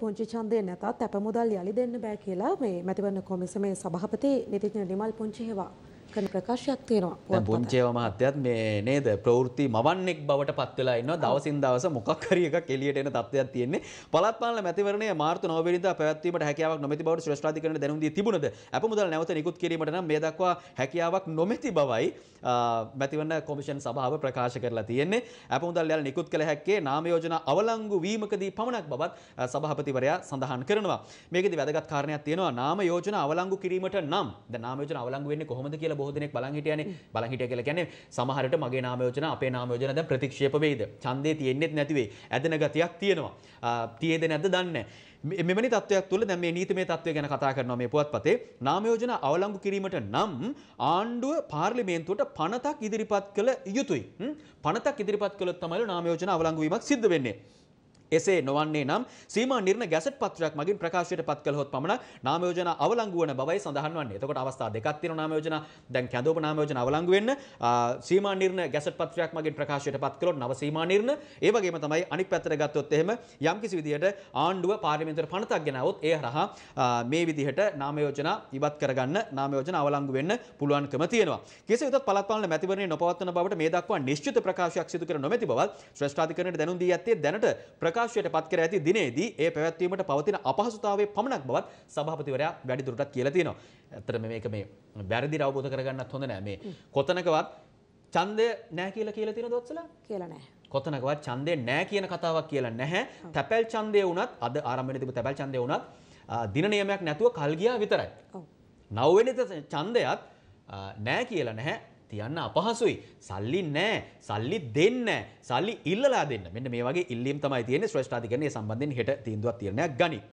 පුංචි ඡන්දය නැතත් අප මුදල් යළි දෙන්න බෑ කියලා මේ මැතිවරණ කොමිසමේ සභාපති නිතිඥ නිමල් පුංචිහෙවා කරන ප්‍රකාශයක් තියෙනවා. පුංචේව මහත්තයත් මේ නේද ප්‍රවෘත්ති මවන්නෙක් බවට පත් වෙලා ඉන්නවා. දවසින් දවස මොකක් හරි එකක් එළියට එන තත්ත්වයක් තියෙන්නේ. පළාත් පාලන මැතිවරණය මාර්තු 9 වෙනිදා පැවැත්වීමට හැකියාවක් නොමැති බවට ශ්‍රේෂ්ඨාධිකරණය දැනුම් දී තිබුණද? අප මුදල් නැවත නිකුත් කිරීමට නම් මේ දක්වා හැකියාවක් නොමැති බවයි මැතිවරණ කොමිෂන් සභාව ප්‍රකාශ කරලා තියෙන්නේ. අප මුදල් යාල නිකුත් කළ හැක්කේ නාම යෝජනා අවලංගු වීමකදී පමණක් බවත් සභාපතිවරයා සඳහන් කරනවා. මේකෙදි වැදගත් කාරණයක් තියෙනවා නාම යෝජනා අවලංගු කිරීමට නම් දැන් නාම යෝජනා අවලංගු වෙන්නේ කොහොමද කියලා බොහෝ දෙනෙක් බලන් හිටියනේ බලන් හිටිය කියලා කියන්නේ සමහරට මගේ නාම යෝජනා අපේ නාම යෝජනා දැන් ප්‍රතික්ෂේප වෙයිද ඡන්දේ තියෙන්නේත් නැති වෙයි ඇදෙන ගතියක් තියෙනවා තියේද නැද්ද දන්නේ මෙමනි තත්වයක් තුළ දැම නීතිමේ තත්ව ගැන කතා කරනවා මේ පුවත්පතේ නාමයෝජන අවලංගු කිරීමට නම් ආණ්ඩුව පාර්ලිමේන්තුවට පනතක් ඉදිරිපත් කළ යුතුයි. පනතක් ඉදිරිපත් කළ තමයිල නාමයෝජන අවලංගුවීමක් සිද්ධ වෙන්නේ. එසේ නොවන්නේ නම් සීමා නිර්ණ ගැසට් පත්‍රයක් මගින් ප්‍රකාශයට පත් කළහොත් පමණක් නාම යෝජනා අවලංගු වන බවයි සඳහන් වන්නේ. එතකොට අවස්ථා දෙකක් තියෙනවා නාම යෝජනා. දැන් කැඳවපු නාම යෝජනා අවලංගු වෙන්න සීමා නිර්ණ ගැසට් පත්‍රයක් මගින් ප්‍රකාශයට පත් කළොත් නව සීමා නිර්ණ ඒ වගේම තමයි අනිත් පැත්තට ගත්තොත් එහෙම යම්කිසි විදිහට ආණ්ඩුව පාර්ලිමේන්තුවට පනතක් ගෙනාවොත් ඒ හරහා මේ විදිහට නාම යෝජනා ඉවත් කරගන්න නාම යෝජනා අවලංගු වෙන්න පුළුවන්කම තියෙනවා. කෙසේ වෙතත් පළාත් පාලන මැතිවරණය නොපවත්වන බවට මේ දක්වා නිශ්චිත ප්‍රකාශයක් සිදු කර නොමැති බවත් ශ්‍රේෂ්ඨාධිකරණයට දැනුම් දී ඇත්තේ දැනට ප්‍රකාශ හතාශයට පත් කර ඇති දිනේදී ඒ පැවැත්වීමට පවතින අපහසුතාවය පමණක් බවත් සභාපතිවරයා වැඩිදුරටත් කියලා තියෙනවා. ඇත්තට මේක මේ වැරදි අවබෝධ කරගන්නත් හොඳ නෑ මේ. කොතනකවත් ඡන්දය නෑ කියලා කියලා තියෙන දොස්සලා? කියලා නෑ. කොතනකවත් ඡන්දය නෑ කියන කතාවක් කියලා නැහැ. තැපැල් ඡන්දය වුණත් අද ආරම්භ වෙන තිබු තැපැල් ඡන්දය වුණත් දින නියමයක් නැතුව කල් ගියා විතරයි. ඔව්. නවවෙනිද ඡන්දයත් නෑ කියලා නැහැ. තියන්න අපහසුයි සල්ලි නෑ සල්ලි දෙන්න සල්ලි ඉල්ලලා දෙන්න මෙන්න මේ වගේ ඉල්ලීම් තමයි තියෙන්නේ ශ්‍රේෂ්ඨාධිකරණයේ සම්බන්ධයෙන් හෙට තීන්දුවක් තීරණයක් ගනි